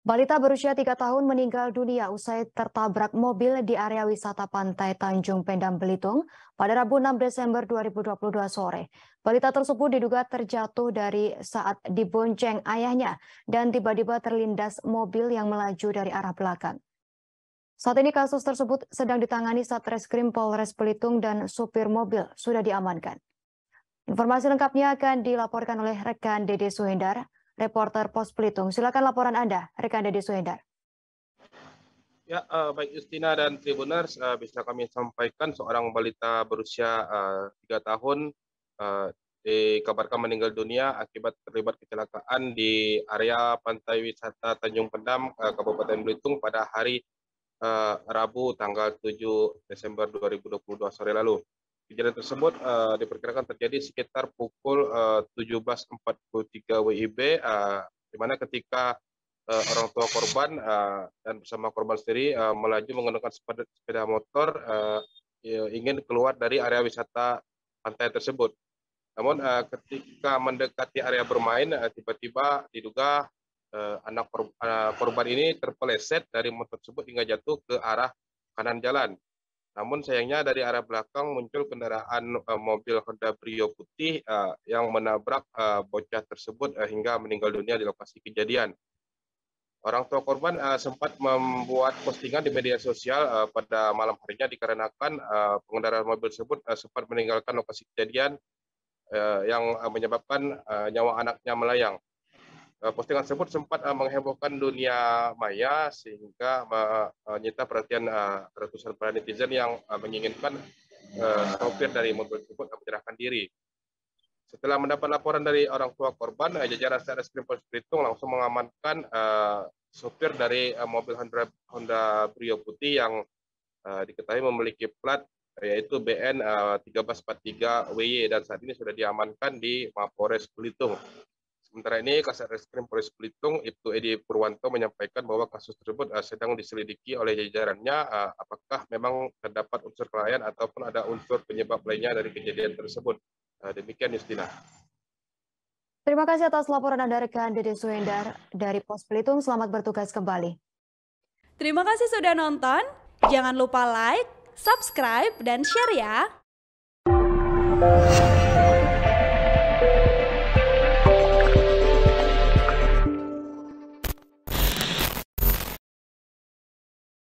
Balita berusia 3 tahun meninggal dunia usai tertabrak mobil di area wisata pantai Tanjung Pendam Belitung pada Rabu 6 Desember 2022 sore. Balita tersebut diduga terjatuh dari saat dibonceng ayahnya dan tiba-tiba terlindas mobil yang melaju dari arah belakang. Saat ini kasus tersebut sedang ditangani Satreskrim Polres Belitung dan supir mobil sudah diamankan. Informasi lengkapnya akan dilaporkan oleh rekan Dede Suhendar reporter Pos Pelitung. Silakan laporan Anda, rekan Dedi Suhendar. Ya, uh, baik Justina dan Tribuners, uh, bisa kami sampaikan seorang balita berusia eh, tiga uh, tahun uh, dikabarkan meninggal dunia akibat terlibat kecelakaan di area pantai wisata Tanjung Pendam, uh, Kabupaten Belitung pada hari uh, Rabu tanggal 7 Desember 2022 sore lalu. Kejadian tersebut uh, diperkirakan terjadi sekitar pukul uh, 17.43 WIB, uh, di mana ketika uh, orang tua korban uh, dan bersama korban sendiri uh, melaju menggunakan sepeda, sepeda motor uh, ingin keluar dari area wisata pantai tersebut. Namun uh, ketika mendekati area bermain, tiba-tiba diduga uh, anak korban ini terpeleset dari motor tersebut hingga jatuh ke arah kanan jalan. Namun sayangnya dari arah belakang muncul kendaraan uh, mobil Honda Brio putih uh, yang menabrak uh, bocah tersebut uh, hingga meninggal dunia di lokasi kejadian. Orang tua korban uh, sempat membuat postingan di media sosial uh, pada malam harinya dikarenakan uh, pengendara mobil tersebut uh, sempat meninggalkan lokasi kejadian uh, yang menyebabkan uh, nyawa anaknya melayang. Eh, postingan tersebut sempat uh, menghebohkan dunia maya sehingga eh, menyita perhatian uh, ratusan para netizen yang uh, menginginkan uh, sopir dari mobil tersebut menyerahkan diri. Setelah mendapat laporan dari orang tua korban, uh, jajaran Satreskrim Polres Belitung langsung mengamankan uh, sopir dari uh, mobil Honda, Honda Brio putih yang uh, diketahui memiliki plat yaitu BN uh, 1343 WY dan saat ini sudah diamankan di Mapores Belitung. Sementara ini Kasat Reskrim Polres Belitung Ibtu Edi Purwanto menyampaikan bahwa kasus tersebut uh, sedang diselidiki oleh jajarannya uh, apakah memang terdapat unsur kelalaian ataupun ada unsur penyebab lainnya dari kejadian tersebut. Uh, demikian Yustina. Terima kasih atas laporan Anda rekan Dede Suendar dari Pos Belitung. Selamat bertugas kembali. Terima kasih sudah nonton. Jangan lupa like, subscribe, dan share ya.